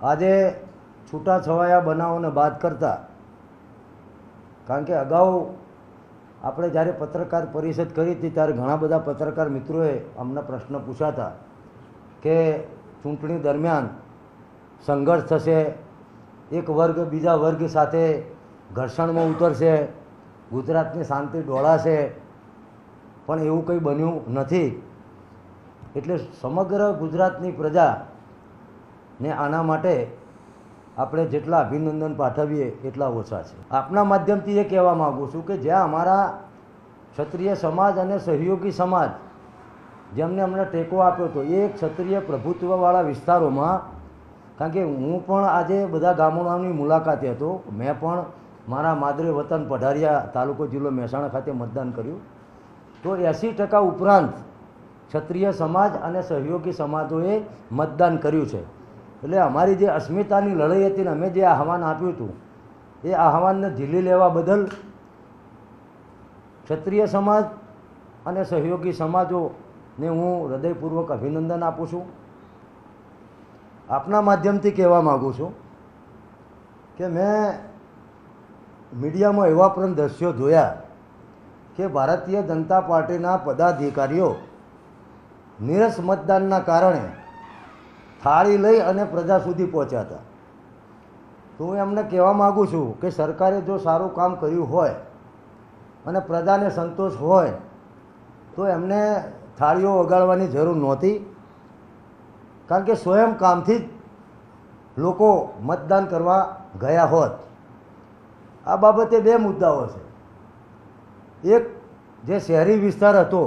આજે છૂટા છવાયા બનાવોને બાદ કરતા કારણ કે અગાઉ આપણે જ્યારે પત્રકાર પરિષદ કરી હતી ત્યારે ઘણા બધા પત્રકાર મિત્રોએ અમને પ્રશ્ન પૂછાતા કે ચૂંટણી દરમિયાન સંઘર્ષ થશે એક વર્ગ બીજા વર્ગ સાથે ઘર્ષણમાં ઉતરશે ગુજરાતની શાંતિ ડોળાશે પણ એવું કંઈ બન્યું નથી એટલે સમગ્ર ગુજરાતની પ્રજા ને આના માટે આપણે જેટલા અભિનંદન પાઠવીએ એટલા ઓછા છે આપના માધ્યમથી એ કહેવા માગું છું કે જ્યાં અમારા ક્ષત્રિય સમાજ અને સહયોગી સમાજ જેમને અમને ટેકો આપ્યો હતો એ ક્ષત્રિય પ્રભુત્વવાળા વિસ્તારોમાં કારણ કે હું પણ આજે બધા ગામડાઓની મુલાકાતે હતો મેં પણ મારા માદરે વતન પઢારિયા તાલુકો જિલ્લો મહેસાણા ખાતે મતદાન કર્યું તો એંસી ટકા ઉપરાંત ક્ષત્રિય સમાજ અને સહયોગી સમાજોએ મતદાન કર્યું છે એટલે અમારી જે અસ્મિતાની લડાઈ હતી ને અમે જે આહવાન આપ્યું હતું એ આહવાનને ઝીલી લેવા બદલ ક્ષત્રિય સમાજ અને સહયોગી સમાજોને હું હૃદયપૂર્વક અભિનંદન આપું છું આપના માધ્યમથી કહેવા માગું છું કે મેં મીડિયામાં એવા પણ દ્રશ્યો જોયા કે ભારતીય જનતા પાર્ટીના પદાધિકારીઓ નીરસ મતદાનના કારણે થાળી લઈ અને પ્રજા સુધી પહોંચ્યા હતા તો હું એમને કહેવા માગું છું કે સરકારે જો સારું કામ કર્યું હોય અને પ્રજાને સંતોષ હોય તો એમને થાળીઓ વગાડવાની જરૂર નહોતી કારણ કે સ્વયં કામથી જ લોકો મતદાન કરવા ગયા હોત આ બાબતે બે મુદ્દાઓ છે એક જે શહેરી વિસ્તાર હતો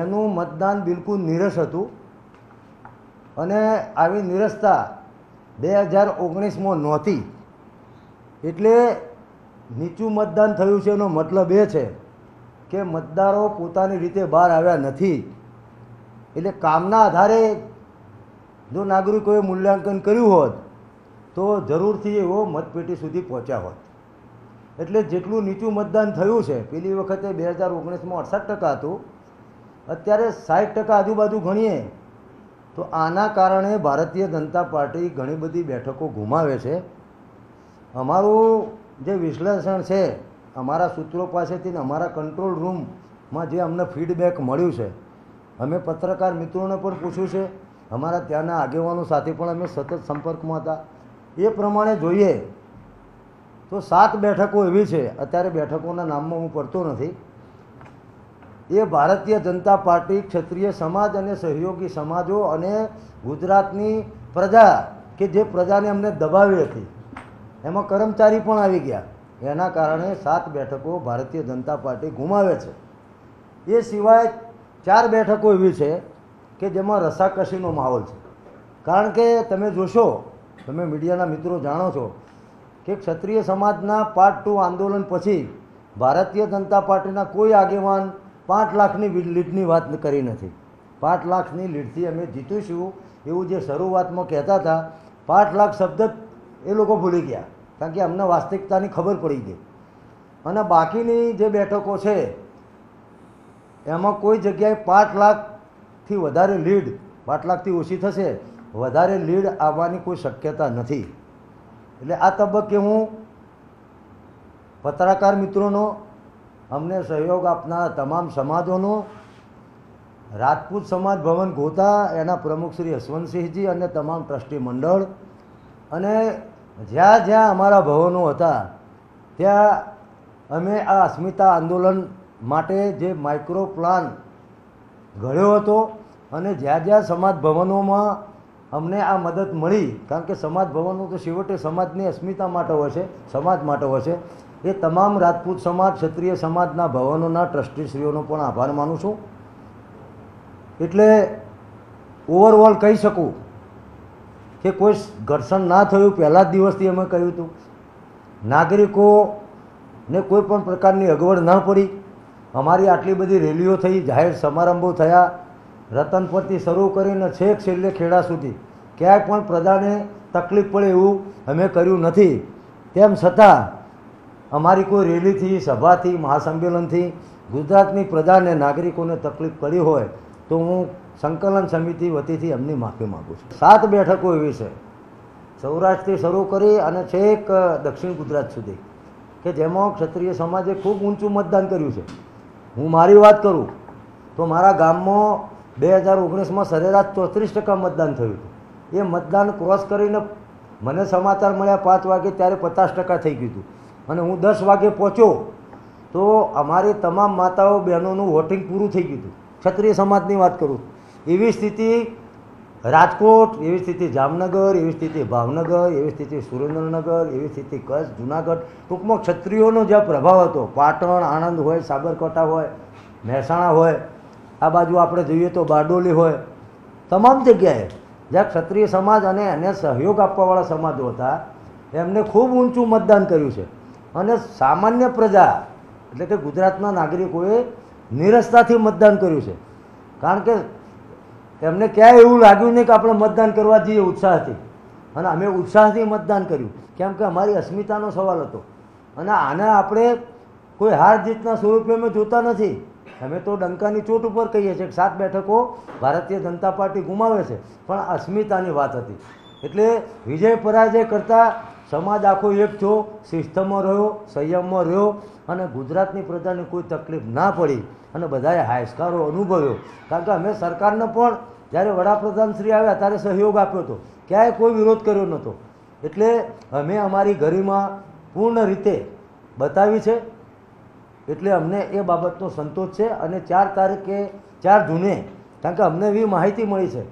એનું મતદાન બિલકુલ નીરસ હતું અને આવી નિરસતા બે હજાર ઓગણીસમાં નહોતી એટલે નીચું મતદાન થયું છે એનો મતલબ એ છે કે મતદારો પોતાની રીતે બહાર આવ્યા નથી એટલે કામના આધારે જો નાગરિકોએ મૂલ્યાંકન કર્યું હોત તો જરૂરથી એવો મતપેટી સુધી પહોંચ્યા હોત એટલે જેટલું નીચું મતદાન થયું છે પેલી વખતે બે હજાર ઓગણીસમાં અડસઠ ટકા હતું અત્યારે સાઠ ટકા આજુબાજુ ગણીએ તો આના કારણે ભારતીય જનતા પાર્ટી ઘણી બધી બેઠકો ગુમાવે છે અમારું જે વિશ્લેષણ છે અમારા સૂત્રો પાસેથી અમારા કંટ્રોલ રૂમમાં જે અમને ફીડબેક મળ્યું છે અમે પત્રકાર મિત્રોને પણ પૂછ્યું છે અમારા ત્યાંના આગેવાનો સાથે પણ અમે સતત સંપર્કમાં હતા એ પ્રમાણે જોઈએ તો સાત બેઠકો એવી છે અત્યારે બેઠકોના નામમાં હું પડતો નથી એ ભારતીય જનતા પાર્ટી ક્ષત્રિય સમાજ અને સહયોગી સમાજો અને ગુજરાતની પ્રજા કે જે પ્રજાને અમને દબાવી હતી એમાં કર્મચારી પણ આવી ગયા એના કારણે સાત બેઠકો ભારતીય જનતા પાર્ટી ગુમાવે છે એ સિવાય ચાર બેઠકો એવી છે કે જેમાં રસાકસીનો માહોલ છે કારણ કે તમે જોશો તમે મીડિયાના મિત્રો જાણો છો કે ક્ષત્રિય સમાજના પાર્ટ ટુ આંદોલન પછી ભારતીય જનતા પાર્ટીના કોઈ આગેવાન પાંચ લાખની લીડની વાત કરી નથી પાંચ લાખની લીડથી અમે જીતીશું એવું જે શરૂઆતમાં કહેતા હતા પાંચ લાખ શબ્દ એ લોકો ભૂલી ગયા કારણ કે અમને વાસ્તવિકતાની ખબર પડી ગઈ અને બાકીની જે બેઠકો છે એમાં કોઈ જગ્યાએ પાંચ લાખથી વધારે લીડ પાંચ લાખથી ઓછી થશે વધારે લીડ આવવાની કોઈ શક્યતા નથી એટલે આ તબક્કે હું પત્રકાર મિત્રોનો અમને સહયોગ આપનારા તમામ સમાજોનો રાજપૂત સમાજ ભવન ગોતા એના પ્રમુખ શ્રી યશવંતસિંહજી અને તમામ ટ્રસ્ટી મંડળ અને જ્યાં જ્યાં અમારા ભવનો હતા ત્યાં અમે આ અસ્મિતા આંદોલન માટે જે માઇક્રો પ્લાન ઘડ્યો હતો અને જ્યાં જ્યાં સમાજ ભવનોમાં અમને આ મદદ મળી કારણ કે સમાજ ભવનનું તો છેવટે સમાજની અસ્મિતા માટે હોય છે સમાજ માટે હોય છે એ તમામ રાજપૂત સમાજ ક્ષત્રિય સમાજના ભવનોના ટ્રસ્ટીશ્રીઓનો પણ આભાર માનું છું એટલે ઓવરઓલ કહી શકું કે કોઈ ઘર્ષણ ના થયું પહેલા જ દિવસથી અમે કહ્યું હતું નાગરિકોને કોઈ પણ પ્રકારની અગવડ ન પડી અમારી આટલી બધી રેલીઓ થઈ જાહેર સમારંભો થયા રતન પરથી શરૂ કરીને છેક છેલ્લે ખેડા સુધી ક્યાંય પણ પ્રજાને તકલીફ પડે એવું અમે કર્યું નથી તેમ છતાં અમારી કોઈ રેલીથી સભાથી મહાસંમેલનથી ગુજરાતની પ્રજાને નાગરિકોને તકલીફ પડી હોય તો હું સંકલન સમિતિ વતીથી એમની માફી માગું છું સાત બેઠકો એવી છે સૌરાષ્ટ્રથી શરૂ કરી અને છેક દક્ષિણ ગુજરાત સુધી કે જેમાં ક્ષત્રિય સમાજે ખૂબ ઊંચું મતદાન કર્યું છે હું મારી વાત કરું તો મારા ગામમાં બે હજાર ઓગણીસમાં સરેરાશ ચોત્રીસ ટકા મતદાન થયું હતું એ મતદાન ક્રોસ કરીને મને સમાચાર મળ્યા પાંચ વાગે ત્યારે પચાસ ટકા થઈ ગયું હતું અને હું દસ વાગે પહોંચ્યો તો અમારી તમામ માતાઓ બહેનોનું વોટિંગ પૂરું થઈ ગયું હતું ક્ષત્રિય સમાજની વાત કરું એવી સ્થિતિ રાજકોટ એવી સ્થિતિ જામનગર એવી સ્થિતિ ભાવનગર એવી સ્થિતિ સુરેન્દ્રનગર એવી સ્થિતિ કચ્છ જુનાગઢ ટૂંકમાં ક્ષત્રિયોનો જે પ્રભાવ હતો પાટણ આણંદ હોય સાબરકાંઠા હોય મહેસાણા હોય આ બાજુ આપણે જોઈએ તો બારડોલી હોય તમામ જગ્યાએ જ્યાં ક્ષત્રિય સમાજ અને એને સહયોગ આપવાવાળા સમાજો હતા એમને ખૂબ ઊંચું મતદાન કર્યું છે અને સામાન્ય પ્રજા એટલે કે ગુજરાતના નાગરિકોએ નિરસતાથી મતદાન કર્યું છે કારણ કે એમને ક્યાંય એવું લાગ્યું નહીં કે આપણે મતદાન કરવા જઈએ ઉત્સાહથી અને અમે ઉત્સાહથી મતદાન કર્યું કેમ કે અમારી અસ્મિતાનો સવાલ હતો અને આને આપણે કોઈ હાર જીતના સ્વરૂપે અમે જોતા નથી અમે તો ડંકાની ચોટ ઉપર કહીએ છીએ કે સાત બેઠકો ભારતીય જનતા પાર્ટી ગુમાવે છે પણ અસ્મિતાની વાત હતી એટલે વિજય પરાજય કરતાં સમાજ આખો એક થયો શિસ્તમાં રહ્યો સંયમમાં રહ્યો અને ગુજરાતની પ્રજાને કોઈ તકલીફ ના પડી અને બધાએ હાયસ્કારો અનુભવ્યો કારણ કે અમે સરકારને પણ જ્યારે વડાપ્રધાન શ્રી આવ્યા ત્યારે સહયોગ આપ્યો હતો ક્યાંય કોઈ વિરોધ કર્યો નહોતો એટલે અમે અમારી ગરિમા પૂર્ણ રીતે બતાવી છે એટલે અમને એ બાબતનો સંતોષ છે અને ચાર તારીખે ચાર જૂને કારણ કે અમને એવી માહિતી મળી છે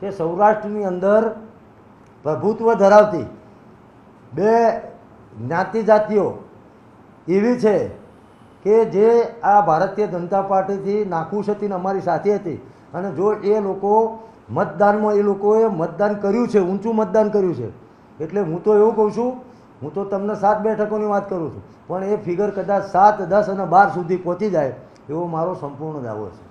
કે સૌરાષ્ટ્રની અંદર પ્રભુત્વ ધરાવતી બે જ્ઞાતિ જાતિઓ એવી છે કે જે આ ભારતીય જનતા પાર્ટીથી નાખુશ હતી ને અમારી સાથે હતી અને જો એ લોકો મતદાનમાં એ લોકોએ મતદાન કર્યું છે ઊંચું મતદાન કર્યું છે એટલે હું તો એવું કહું છું હું તો તમને સાત બેઠકોની વાત કરું છું પણ એ ફિગર કદાચ સાત દસ અને બાર સુધી પહોંચી જાય એવો મારો સંપૂર્ણ દાવો છે